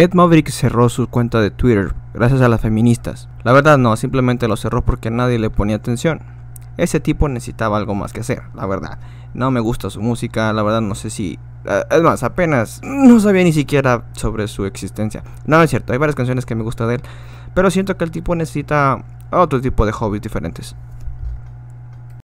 Ed Maverick cerró su cuenta de Twitter gracias a las feministas. La verdad no, simplemente lo cerró porque nadie le ponía atención. Ese tipo necesitaba algo más que hacer, la verdad. No me gusta su música, la verdad no sé si... Es más, apenas no sabía ni siquiera sobre su existencia. No, es cierto, hay varias canciones que me gustan de él, pero siento que el tipo necesita otro tipo de hobbies diferentes.